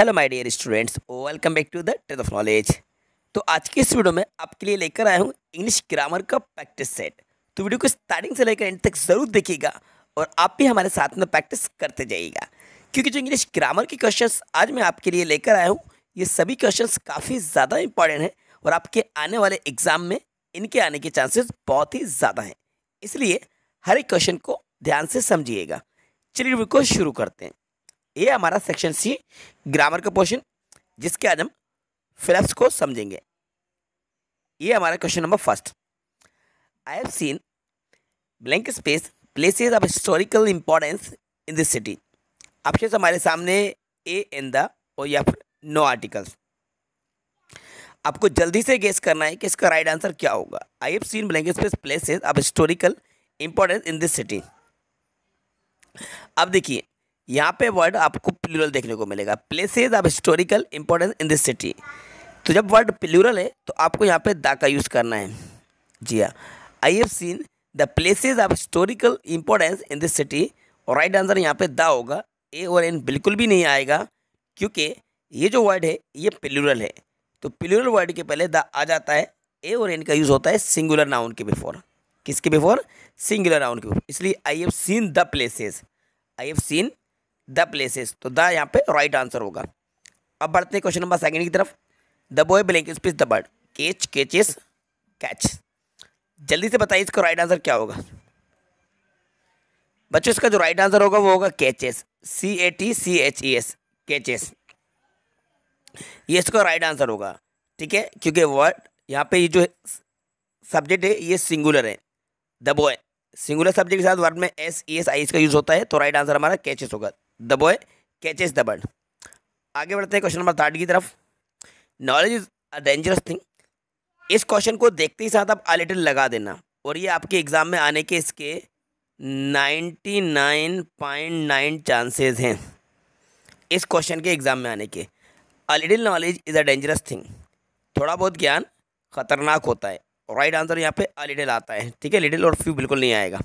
hello my dear students welcome back to the टेथ of knowledge तो आज के इस वीडियो में आपके लिए लेकर आया हूँ इंग्लिश ग्रामर का प्रैक्टिस सेट तो वीडियो को स्टार्टिंग से लेकर एंड तक ज़रूर देखिएगा और आप भी हमारे साथ में प्रैक्टिस करते जाइएगा क्योंकि जो इंग्लिश ग्रामर के क्वेश्चन आज मैं आपके लिए लेकर आया हूँ ये सभी क्वेश्चन काफ़ी ज़्यादा इंपॉर्टेंट हैं और आपके आने वाले एग्ज़ाम में इनके आने के चांसेस बहुत ही ज़्यादा हैं इसलिए हर एक क्वेश्चन को ध्यान से समझिएगा चलिए वीडियो को शुरू करते हैं ये हमारा सेक्शन सी ग्रामर का पोर्शन जिसके आज हम फिलप्स को समझेंगे ये हमारा question number first I have seen blank space places of historical importance in this city option हमारे सामने ए एन द और या फिर नो आर्टिकल्स आपको जल्दी से गेस करना है कि इसका राइट आंसर क्या होगा I have seen blank space places of historical importance in this city अब देखिए यहाँ पे वर्ड आपको प्लूरल देखने को मिलेगा places of historical importance in this city तो जब वर्ड प्लूरल है तो आपको यहाँ पे दा का यूज़ करना है जी हाँ I have seen the places of historical importance in this city और राइट आंसर यहाँ पे दा होगा ए और एन बिल्कुल भी नहीं आएगा क्योंकि ये जो वर्ड है ये प्लूरल है तो प्लूरल वर्ड के पहले द आ जाता है ए और एन का यूज़ होता है सिंगुलर नाउन के बिफोर किसके बिफोर सिंगुलर नाउन के बिफोर इसलिए I have seen the places I have seen the places तो द यहाँ पे राइट आंसर होगा अब बढ़ते हैं क्वेश्चन नंबर सेकंड की तरफ the boy blank space the bird catch catches catch जल्दी से बताइए इसका राइट आंसर क्या होगा बच्चों इसका जो राइट आंसर होगा वो होगा catches C A T C H E S catches ये इसका राइट आंसर होगा ठीक है क्योंकि वर्ड यहाँ पे ये जो सब्जेक्ट है ये सिंगुलर है द बॉय सिंगुलर सब्जेक्ट के साथ वर्ड में एस ई एस आई इसका यूज़ होता है तो राइट आंसर हमारा कैचेस होगा the boy catches the bird आगे बढ़ते हैं क्वेश्चन नंबर थर्ड की तरफ knowledge is a dangerous thing इस क्वेश्चन को देखते ही साथ आप आलेटर लगा देना और ये आपके एग्ज़ाम में आने के इसके ninety nine point nine chances हैं इस क्वेश्चन के एग्ज़ाम में आने के a little knowledge is a dangerous thing थोड़ा बहुत ज्ञान खतरनाक होता है राइट आंसर यहाँ पे अ लिटिल आता है ठीक है लिटिल और फ्यू बिल्कुल नहीं आएगा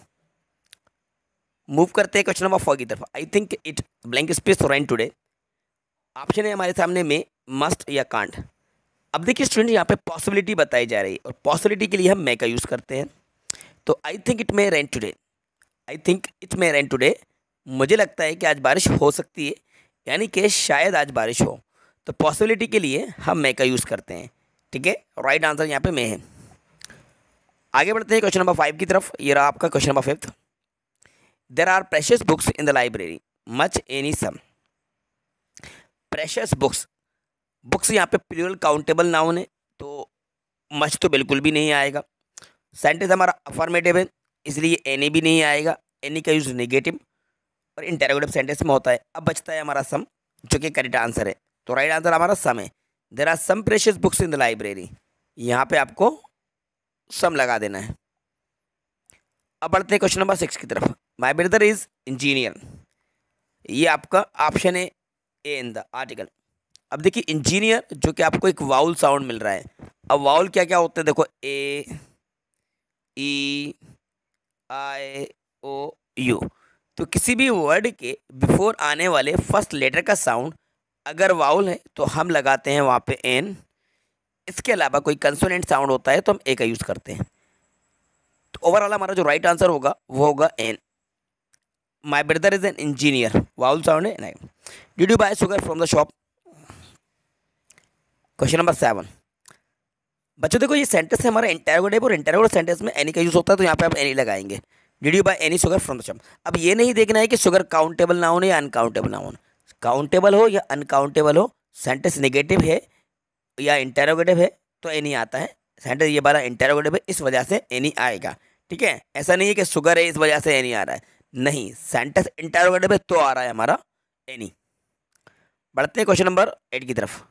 मूव करते हैं क्वेश्चन नंबर फोर की तरफ I think it blank space rain today option है हमारे सामने में मस्ट या कांट अब देखिए स्टूडेंट यहाँ पे पॉसिबिलिटी बताई जा रही है और पॉसिबिलिटी के लिए हम मे का यूज़ करते हैं तो I think it may rain today I think it may rain today मुझे लगता है कि आज बारिश हो सकती है यानी कि शायद आज बारिश हो तो पॉसिबिलिटी के लिए हम मे का यूज़ करते हैं ठीक है राइट आंसर यहाँ पे मे है आगे बढ़ते हैं क्वेश्चन नंबर फाइव की तरफ ये रहा आपका question number fifth there are precious books in the library much any some precious books books यहाँ पे प्योरल काउंटेबल ना होने तो मच तो बिल्कुल भी नहीं आएगा सेंटेंस हमारा अफॉर्मेटिव है इसलिए एनी भी नहीं आएगा एनी का यूज़ नेगेटिव और इंटेरोगेटिव सेंटेंस में होता है अब बचता है हमारा सम जो कि करेक्ट आंसर है तो राइट आंसर हमारा सम है there are some precious books in the library यहाँ पे आपको सम लगा देना है अब बढ़ते हैं क्वेश्चन नंबर सिक्स की तरफ माई ब्रदर इज़ इंजीनियर ये आपका ऑप्शन है ए इन द आर्टिकल अब देखिए इंजीनियर जो कि आपको एक वाउल साउंड मिल रहा है अब वाउल क्या क्या होते हैं देखो ए ई आई ओ यू तो किसी भी वर्ड के बिफोर आने वाले फर्स्ट लेटर का साउंड अगर वाउल है तो हम लगाते हैं वहाँ पे एन इसके अलावा कोई कंसोनेंट साउंड होता है तो हम ए का यूज़ करते हैं तो ओवरऑल हमारा जो राइट आंसर होगा वो होगा an my brother is an engineer vowel sound did you buy sugar from the shop question number seven बच्चों देखो ये सेंटेंस है हमारा इंटेरोगेटिव और इंटेरोगेटिव सेंटेंस में एनी का यूज़ होता है तो यहाँ पे आप एनी लगाएंगे did you buy any sugar from the shop अब ये नहीं देखना है कि शुगर काउंटेबल ना होने या अनकाउंटेबल ना होने काउंटेबल हो या अनकाउंटेबल हो सेंटेंस नेगेटिव है या इंटेरोगेटिव है तो एनी आता है सेंटेंस ये बारा इंटेरोगेटिव है इस वजह से एनी आएगा ठीक है ऐसा नहीं है कि शुगर है इस वजह से एनी आ रहा है नहीं सेंटेंस इंटेरोगेटिव में तो आ रहा है हमारा एनी बढ़ते हैं क्वेश्चन नंबर एट की तरफ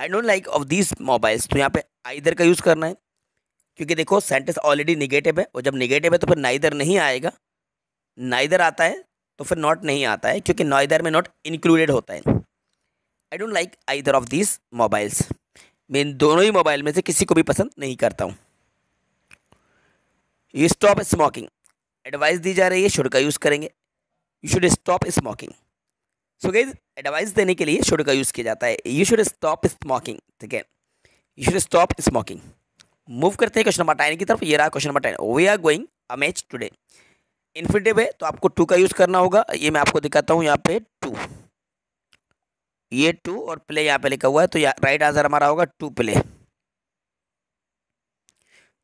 I don't like of these mobiles तो यहाँ पे आइदर का यूज़ करना है क्योंकि देखो सेंटेंस ऑलरेडी निगेटिव है और जब निगेटिव है तो फिर नाइदर नहीं आएगा नाइदर आता है तो फिर नॉट नहीं आता है क्योंकि नाइदर में नॉट इंक्लूडेड होता है I don't like either of these mobiles मैं इन दोनों ही मोबाइल में से किसी को भी पसंद नहीं करता हूँ यू स्टॉप स्मोकिंग एडवाइस दी जा रही है शुड का यूज़ करेंगे यू शुड स्टॉप स्मोकिंग सो गई एडवाइस देने के लिए शुड का यूज़ किया जाता है यू शुड स्टॉप स्मोकिंग ठीक है you should stop smoking move करते हैं क्वेश्चन नंबर टाइन की तरफ ये रहा question number ten we are going a match today infinitive है तो आपको टू का यूज़ करना होगा ये मैं आपको दिखाता हूँ यहाँ पे टू ये टू और प्ले यहाँ पे लिखा हुआ है तो राइट आंसर हमारा होगा टू प्ले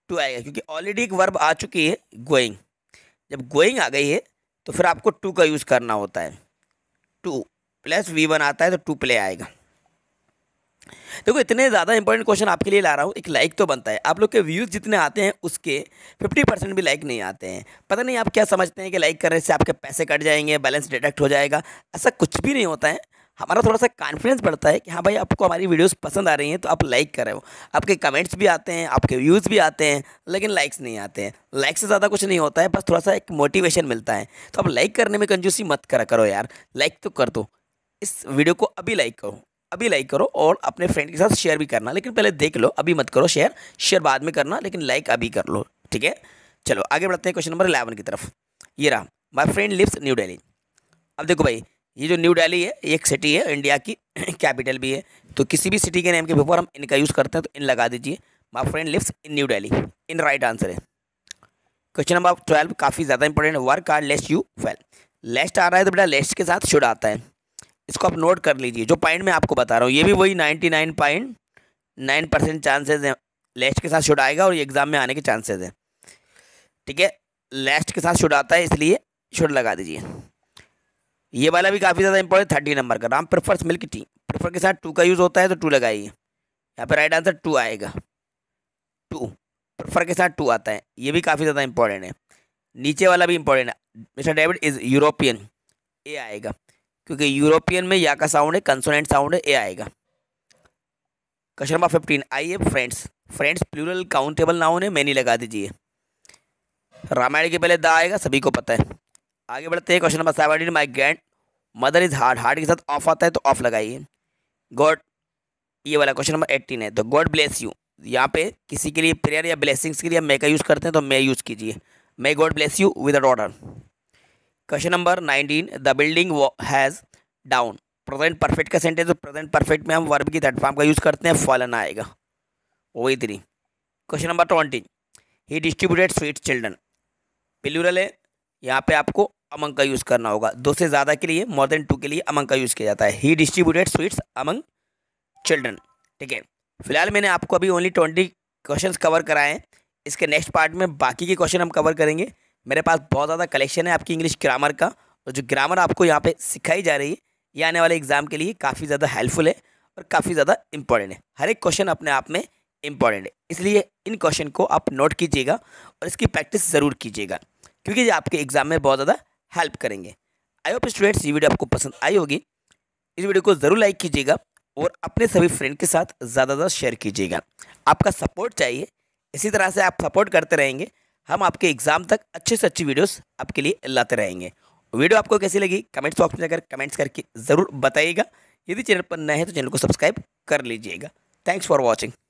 टू आएगा क्योंकि ऑलरेडी एक वर्ब आ चुकी है गोइंग जब गोइंग आ गई है तो फिर आपको टू का यूज़ करना होता है टू प्लस वी वन आता है तो टू प्ले आएगा देखो इतने ज़्यादा इंपॉर्टेंट क्वेश्चन आपके लिए ला रहा हूँ एक लाइक तो बनता है आप लोग के व्यूज़ जितने आते हैं उसके फिफ्टी परसेंट भी लाइक नहीं आते हैं पता नहीं आप क्या समझते हैं कि लाइक करने से आपके पैसे कट जाएंगे बैलेंस डिडक्ट हो जाएगा ऐसा कुछ भी नहीं होता है हमारा थोड़ा सा कॉन्फिडेंस बढ़ता है कि हाँ भाई आपको हमारी वीडियोस पसंद आ रही हैं तो आप लाइक कर रहे हो आपके कमेंट्स भी आते हैं आपके व्यूज़ भी आते हैं लेकिन लाइक्स नहीं आते हैं लाइक से ज़्यादा कुछ नहीं होता है बस थोड़ा सा एक मोटिवेशन मिलता है तो आप लाइक करने में कंजूसी मत करा करो यार लाइक तो कर दो इस वीडियो को अभी लाइक करो अभी लाइक करो और अपने फ्रेंड के साथ शेयर भी करना लेकिन पहले देख लो अभी मत करो शेयर शेयर बाद में करना लेकिन लाइक अभी कर लो ठीक है चलो आगे बढ़ते हैं क्वेश्चन नंबर इलेवन की तरफ ये रहा my friend lives New Delhi अब देखो भाई ये जो न्यू डेली है एक सिटी है इंडिया की कैपिटल भी है तो किसी भी सिटी के नेम के बिफोर हम इनका यूज़ करते हैं तो इन लगा दीजिए my friend lives in New Delhi in right answer है क्वेश्चन नंबर ट्वेल्व काफ़ी ज़्यादा इंपॉर्टेंट है work or less you fail lest आ रहा है तो बेटा लेस्ट के साथ शुड आता है इसको आप नोट कर लीजिए जो पॉइंट मैं आपको बता रहा हूँ ये भी वही ninety nine point nine percent chances हैं लेस्ट के साथ शुड आएगा और ये एग्ज़ाम में आने के चांसेज हैं ठीक है लेस्ट के साथ शुड आता है इसलिए शुड लगा दीजिए ये वाला भी काफ़ी ज़्यादा इंपॉर्टेंट थर्टी नंबर का Ram prefers milk tea prefer के साथ टू का यूज़ होता है तो टू लगाइए यहाँ पर राइट आंसर टू आएगा टू प्रेफर के साथ टू आता है ये भी काफ़ी ज़्यादा इंपॉर्टेंट है नीचे वाला भी इंपॉर्टेंट है mister David is European A आएगा क्योंकि यूरोपियन में या का साउंड है कंसोनेंट साउंड है ए आएगा क्वेश्चन नंबर फिफ्टीन आइए friends friends plural countable noun है मैनी लगा दीजिए रामायण के पहले द आएगा सभी को पता है आगे बढ़ते हैं question number seventeen my grandmother is heart heart के साथ ऑफ आता है तो ऑफ लगाइए गॉड ये वाला क्वेश्चन नंबर एट्टीन है तो गॉड ब्लेस यू यहाँ पे किसी के लिए प्रेयर या ब्लेसिंग्स के लिए हम मे का यूज़ करते हैं तो मे यूज़ कीजिए may God bless you with order question number nineteen the building has down present perfect का सेंटेंस तो प्रेजेंट परफेक्ट में हम वर्ब की थर्ड फॉर्म का यूज़ करते हैं फॉलन आएगा वही three question number twenty he distributed sweet children plural है यहाँ पे आपको अमंग का यूज़ करना होगा दो से ज़्यादा के लिए मोर देन टू के लिए अमंग का यूज़ किया जाता है he distributed sweets among children ठीक है फिलहाल मैंने आपको अभी ओनली ट्वेंटी क्वेश्चन कवर कराए हैं इसके नेक्स्ट पार्ट में बाकी के क्वेश्चन हम कवर करेंगे मेरे पास बहुत ज़्यादा कलेक्शन है आपकी इंग्लिश ग्रामर का और जो ग्रामर आपको यहाँ पर सिखाई जा रही है ये आने वाले एग्ज़ाम के लिए काफ़ी ज़्यादा हेल्पफुल है और काफ़ी ज़्यादा इंपॉर्टेंट है हर एक क्वेश्चन अपने आप में इंपॉर्टेंट है इसलिए इन क्वेश्चन को आप नोट कीजिएगा और इसकी प्रैक्टिस ज़रूर कीजिएगा क्योंकि ये आपके एग्ज़ाम में बहुत ज़्यादा हेल्प करेंगे आई होप स्टूडेंट्स ये वीडियो आपको पसंद आई होगी इस वीडियो को ज़रूर लाइक कीजिएगा और अपने सभी फ्रेंड के साथ ज़्यादा ज़्यादा शेयर कीजिएगा आपका सपोर्ट चाहिए इसी तरह से आप सपोर्ट करते रहेंगे हम आपके एग्ज़ाम तक अच्छे से अच्छी वीडियोस आपके लिए लाते रहेंगे वीडियो आपको कैसी लगी कमेंट्स बॉक्स में जाकर कमेंट्स करके ज़रूर बताइएगा यदि चैनल पर नए हैं तो चैनल को सब्सक्राइब कर लीजिएगा थैंक्स फॉर वॉचिंग